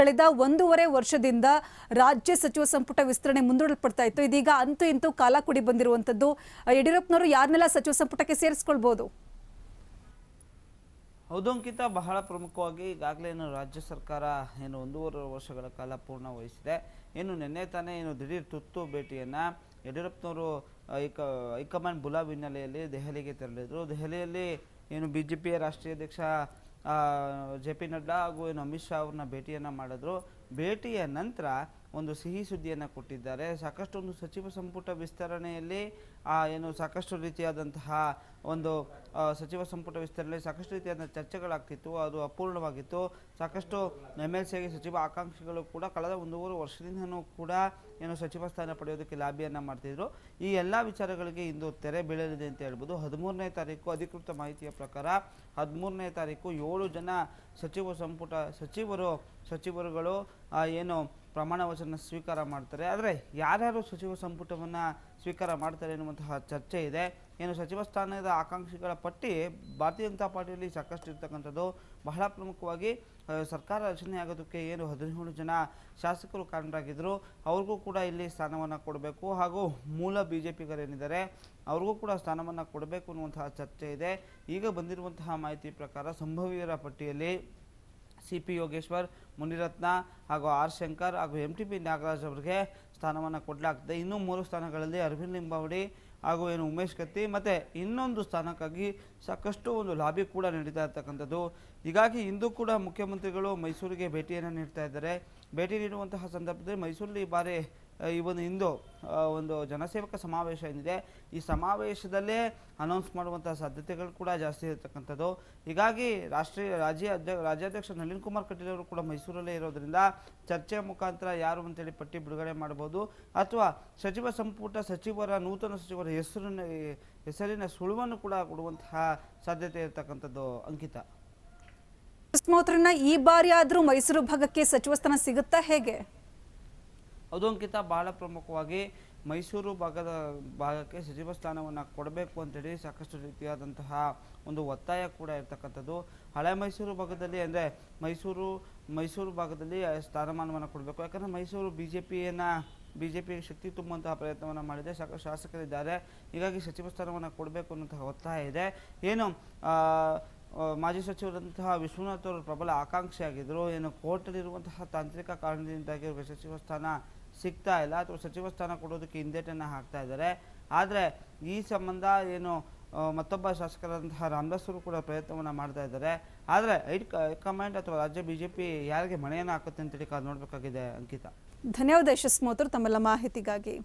ಕಳೆದ ಒಂದೂವರೆ ವರ್ಷದಿಂದ ರಾಜ್ಯ ಸಚಿವ ಸಂಪುಟ ವಿಸ್ತರಣೆ ಮುಂದೂಡಲ್ಪಡ್ತಾ ಇತ್ತು ಇದೀಗ ಅಂತೂ ಇಂತೂ ಕಾಲ ಕೂಡಿ ಬಂದಿರುವಂತದ್ದು ಯಡಿಯೂರಪ್ಪನವರು ಯಾರನ್ನೆಲ್ಲ ಸಚಿವ ಸಂಪುಟಕ್ಕೆ ಸೇರಿಸ್ಕೊಳ್ಬಹುದು ಹೌದು ಅಂಕಿತ ಬಹಳ ಪ್ರಮುಖವಾಗಿ ಈಗಾಗಲೇ ಏನು ರಾಜ್ಯ ಸರ್ಕಾರ ಏನು ಒಂದೂವರೆ ವರ್ಷಗಳ ಕಾಲ ಪೂರ್ಣ ವಹಿಸಿದೆ ಏನು ನಿನ್ನೆ ತಾನೇ ಏನು ದಿಢೀರ್ ತುತ್ತು ಭೇಟಿಯನ್ನು ಯಡಿಯೂರಪ್ಪನವರು ಹೈಕ ಹೈಕಮಾಂಡ್ ಬುಲಾಬ್ ಹಿನ್ನೆಲೆಯಲ್ಲಿ ದೆಹಲಿಗೆ ತೆರಳಿದರು ದೆಹಲಿಯಲ್ಲಿ ಏನು ಬಿ ಜೆ ರಾಷ್ಟ್ರೀಯ ಅಧ್ಯಕ್ಷ ಜೆ ಪಿ ನಡ್ಡಾ ಹಾಗೂ ಏನು ಅಮಿತ್ ಶಾ ಅವ್ರನ್ನ ಭೇಟಿಯನ್ನು ಮಾಡಿದ್ರು ಭೇಟಿಯ ನಂತರ ಒಂದು ಸಿಹಿ ಸುದ್ದಿಯನ್ನು ಕೊಟ್ಟಿದ್ದಾರೆ ಸಾಕಷ್ಟು ಒಂದು ಸಚಿವ ಸಂಪುಟ ವಿಸ್ತರಣೆಯಲ್ಲಿ ಏನು ಸಾಕಷ್ಟು ರೀತಿಯಾದಂತಹ ಒಂದು ಸಚಿವ ಸಂಪುಟ ವಿಸ್ತರಣೆಯಲ್ಲಿ ಸಾಕಷ್ಟು ರೀತಿಯಾದ ಚರ್ಚೆಗಳಾಗ್ತಿತ್ತು ಅದು ಅಪೂರ್ಣವಾಗಿತ್ತು ಸಾಕಷ್ಟು ಎಮ್ ಎಲ್ ಸಿಗೆ ಸಚಿವ ಆಕಾಂಕ್ಷಿಗಳು ಕೂಡ ಕಳೆದ ಒಂದೂವರೆ ವರ್ಷದಿಂದನೂ ಕೂಡ ಏನು ಸಚಿವ ಸ್ಥಾನ ಪಡೆಯೋದಕ್ಕೆ ಲಾಬಿಯನ್ನು ಮಾಡ್ತಿದ್ರು ಈ ಎಲ್ಲ ವಿಚಾರಗಳಿಗೆ ಇಂದು ತೆರೆ ಬೀಳಲಿದೆ ಅಂತ ಹೇಳ್ಬೋದು ಹದಿಮೂರನೇ ತಾರೀಕು ಅಧಿಕೃತ ಮಾಹಿತಿಯ ಪ್ರಕಾರ ಹದಿಮೂರನೇ ತಾರೀಕು ಏಳು ಜನ ಸಚಿವ ಸಂಪುಟ ಸಚಿವರು ಸಚಿವರುಗಳು ಏನು ಪ್ರಮಾಣ ವಚನ ಸ್ವೀಕಾರ ಮಾಡ್ತಾರೆ ಆದರೆ ಯಾರ್ಯಾರು ಸಚಿವ ಸಂಪುಟವನ್ನು ಸ್ವೀಕಾರ ಮಾಡ್ತಾರೆ ಎನ್ನುವಂತಹ ಚರ್ಚೆ ಇದೆ ಏನು ಸಚಿವ ಸ್ಥಾನದ ಆಕಾಂಕ್ಷಿಗಳ ಪಟ್ಟಿ ಭಾರತೀಯ ಜನತಾ ಪಾರ್ಟಿಯಲ್ಲಿ ಸಾಕಷ್ಟು ಇರ್ತಕ್ಕಂಥದ್ದು ಬಹಳ ಪ್ರಮುಖವಾಗಿ ಸರ್ಕಾರ ರಚನೆ ಆಗೋದಕ್ಕೆ ಏನು ಹದಿನೇಳು ಜನ ಶಾಸಕರು ಕಾರಣರಾಗಿದ್ದರು ಅವ್ರಿಗೂ ಕೂಡ ಇಲ್ಲಿ ಸ್ಥಾನವನ್ನು ಕೊಡಬೇಕು ಹಾಗೂ ಮೂಲ ಬಿ ಜೆ ಪಿಗರೇನಿದ್ದಾರೆ ಅವ್ರಿಗೂ ಕೂಡ ಸ್ಥಾನವನ್ನು ಕೊಡಬೇಕು ಅನ್ನುವಂತಹ ಚರ್ಚೆ ಇದೆ ಈಗ ಬಂದಿರುವಂತಹ ಮಾಹಿತಿ ಪ್ರಕಾರ ಸಂಭವಿಯರ ಪಟ್ಟಿಯಲ್ಲಿ ಸಿ ಪಿ ಯೋಗೇಶ್ವರ್ ಮುನಿರತ್ನ ಹಾಗೂ ಆರ್ ಶಂಕರ್ ಹಾಗೂ ಎಂ ಟಿ ಪಿ ನಾಗರಾಜ್ ಅವರಿಗೆ ಸ್ಥಾನವನ್ನು ಕೊಡಲಾಗ್ತದೆ ಇನ್ನೂ ಮೂರು ಸ್ಥಾನಗಳಲ್ಲಿ ಅರವಿಂದ್ ಲಿಂಬಾವಳಿ ಹಾಗೂ ಏನು ಉಮೇಶ್ ಕತ್ತಿ ಮತ್ತು ಇನ್ನೊಂದು ಸ್ಥಾನಕ್ಕಾಗಿ ಸಾಕಷ್ಟು ಒಂದು ಲಾಬಿ ಕೂಡ ನಡೀತಾ ಇರ್ತಕ್ಕಂಥದ್ದು ಹೀಗಾಗಿ ಇಂದು ಕೂಡ ಮುಖ್ಯಮಂತ್ರಿಗಳು ಮೈಸೂರಿಗೆ ಭೇಟಿಯನ್ನು ನೀಡ್ತಾ ಇದ್ದಾರೆ ಭೇಟಿ ನೀಡುವಂತಹ ಸಂದರ್ಭದಲ್ಲಿ ಮೈಸೂರಲ್ಲಿ ಈ ಬಾರಿ ಈ ಒಂದು ಇಂದು ಒಂದು ಜನಸೇವಕ ಸಮಾವೇಶ ಏನಿದೆ ಈ ಸಮಾವೇಶದಲ್ಲೇ ಅನೌನ್ಸ್ ಮಾಡುವಂಥ ಸಾಧ್ಯತೆಗಳು ಕೂಡ ಜಾಸ್ತಿ ಇರತಕ್ಕಂಥದ್ದು ಹೀಗಾಗಿ ರಾಷ್ಟ್ರೀಯ ರಾಜ್ಯ ಅಧ್ಯಕ್ಷ ರಾಜ್ಯಾಧ್ಯಕ್ಷ ನಳಿನ್ ಕುಮಾರ್ ಕಟೀಲ್ ಅವರು ಕೂಡ ಮೈಸೂರಲ್ಲೇ ಇರೋದರಿಂದ ಚರ್ಚೆ ಮುಖಾಂತರ ಯಾರು ಅಂತೇಳಿ ಪಟ್ಟಿ ಬಿಡುಗಡೆ ಮಾಡಬಹುದು ಅಥವಾ ಸಚಿವ ಸಂಪುಟ ಸಚಿವರ ನೂತನ ಸಚಿವರ ಹೆಸರಿನ ಹೆಸರಿನ ಸುಳುವನ್ನು ಕೂಡ ಕೊಡುವಂತಹ ಸಾಧ್ಯತೆ ಇರತಕ್ಕಂಥದ್ದು ಅಂಕಿತ ಈ ಬಾರಿ ಆದರೂ ಮೈಸೂರು ಭಾಗಕ್ಕೆ ಸಚಿವ ಸ್ಥಾನ ಸಿಗುತ್ತಾ ಹೇಗೆ ಅದೊಂದ್ಕಿಂತ ಭಾಳ ಪ್ರಮುಖವಾಗಿ ಮೈಸೂರು ಭಾಗದ ಭಾಗಕ್ಕೆ ಸಚಿವ ಸ್ಥಾನವನ್ನು ಕೊಡಬೇಕು ಅಂತೇಳಿ ಸಾಕಷ್ಟು ರೀತಿಯಾದಂತಹ ಒಂದು ಒತ್ತಾಯ ಕೂಡ ಇರತಕ್ಕಂಥದ್ದು ಹಳೆ ಮೈಸೂರು ಭಾಗದಲ್ಲಿ ಅಂದರೆ ಮೈಸೂರು ಮೈಸೂರು ಭಾಗದಲ್ಲಿ ಸ್ಥಾನಮಾನವನ್ನು ಕೊಡಬೇಕು ಯಾಕಂದರೆ ಮೈಸೂರು ಬಿ ಜೆ ಪಿಯನ್ನು ಬಿ ಜೆ ಪಿ ಶಕ್ತಿ ತುಂಬುವಂತಹ ಪ್ರಯತ್ನವನ್ನು ಮಾಡಿದೆ ಸಾಕಷ್ಟು ಶಾಸಕರಿದ್ದಾರೆ ಹೀಗಾಗಿ ಸಚಿವ ಸ್ಥಾನವನ್ನು ಕೊಡಬೇಕು ಅನ್ನೋಂತಹ ಒತ್ತಾಯ ಇದೆ ಏನು ಮಾಜಿ ಸಚಿವರಂತಹ ವಿಶ್ವನಾಥ್ ಅವರು ಪ್ರಬಲ ಆಕಾಂಕ್ಷಿಯಾಗಿದ್ದರು ಏನು ಕೋರ್ಟಲ್ಲಿರುವಂತಹ ತಾಂತ್ರಿಕ ಕಾರಣದಿಂದಾಗಿ ಸಚಿವ ಸ್ಥಾನ ಸಿಗ್ತಾ ಇಲ್ಲ ಅಥವಾ ಸಚಿವ ಸ್ಥಾನ ಕೊಡೋದಕ್ಕೆ ಹಿಂದೇಟನ್ನು ಹಾಕ್ತಾ ಇದ್ದಾರೆ ಆದರೆ ಈ ಸಂಬಂಧ ಏನು ಮತ್ತೊಬ್ಬ ಶಾಸಕರಂತಹ ರಾಮದಾಸರು ಕೂಡ ಪ್ರಯತ್ನವನ್ನು ಮಾಡ್ತಾ ಇದ್ದಾರೆ ಆದರೆ ಐಟ್ ಹೈಕಮಾಂಡ್ ಅಥವಾ ರಾಜ್ಯ ಬಿಜೆಪಿ ಯಾರಿಗೆ ಮಣೆಯನ್ನು ಹಾಕುತ್ತೆ ಅಂತೇಳಿ ಕಾದು ನೋಡಬೇಕಾಗಿದೆ ಅಂಕಿತಾ ಧನ್ಯವಾದ ಯಶಸ್ಮೋತರು ತಮ್ಮೆಲ್ಲ ಮಾಹಿತಿಗಾಗಿ